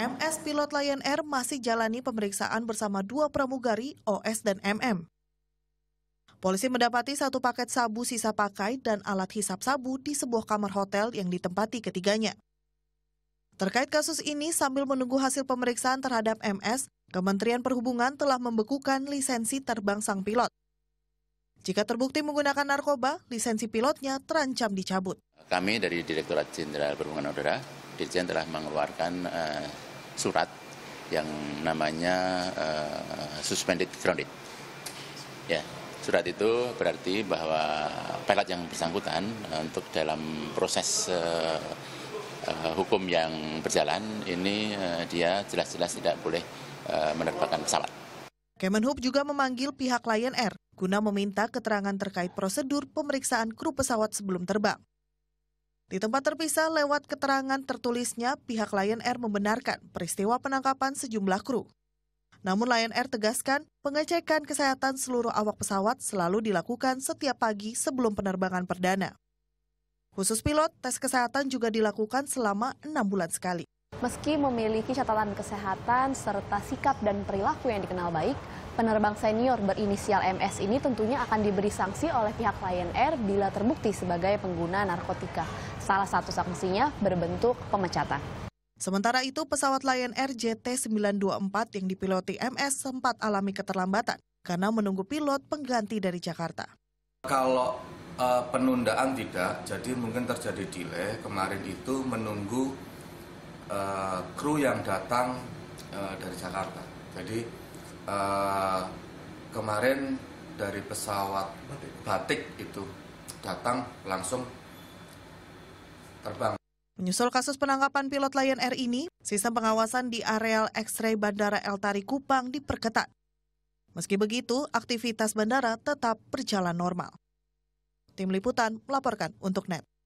MS pilot Lion Air masih jalani pemeriksaan bersama dua pramugari OS dan MM. Polisi mendapati satu paket sabu sisa pakai dan alat hisap sabu di sebuah kamar hotel yang ditempati ketiganya. Terkait kasus ini, sambil menunggu hasil pemeriksaan terhadap MS, Kementerian Perhubungan telah membekukan lisensi terbang sang pilot. Jika terbukti menggunakan narkoba, lisensi pilotnya terancam dicabut. Kami dari Direktorat Jenderal Perhubungan Udara, Dirjen telah mengeluarkan uh, surat yang namanya uh, suspended grounded. Ya, surat itu berarti bahwa pelat yang bersangkutan uh, untuk dalam proses uh, uh, hukum yang berjalan ini uh, dia jelas-jelas tidak boleh uh, menerbangkan pesawat. Kemenhub juga memanggil pihak Lion Air guna meminta keterangan terkait prosedur pemeriksaan kru pesawat sebelum terbang. Di tempat terpisah lewat keterangan tertulisnya, pihak Lion Air membenarkan peristiwa penangkapan sejumlah kru. Namun Lion Air tegaskan, pengecekan kesehatan seluruh awak pesawat selalu dilakukan setiap pagi sebelum penerbangan perdana. Khusus pilot, tes kesehatan juga dilakukan selama enam bulan sekali. Meski memiliki catatan kesehatan serta sikap dan perilaku yang dikenal baik, penerbang senior berinisial MS ini tentunya akan diberi sanksi oleh pihak Lion Air bila terbukti sebagai pengguna narkotika. Salah satu sanksinya berbentuk pemecatan. Sementara itu, pesawat Lion Air JT924 yang dipiloti MS sempat alami keterlambatan karena menunggu pilot pengganti dari Jakarta. Kalau uh, penundaan tidak, jadi mungkin terjadi delay. Kemarin itu menunggu uh, kru yang datang uh, dari Jakarta. Jadi uh, kemarin dari pesawat batik. batik itu datang langsung terbang. Menyusul kasus penangkapan pilot Lion Air ini, sistem pengawasan di areal X-ray Bandara El Tari Kupang diperketat. Meski begitu, aktivitas bandara tetap berjalan normal. Tim Liputan melaporkan untuk NET.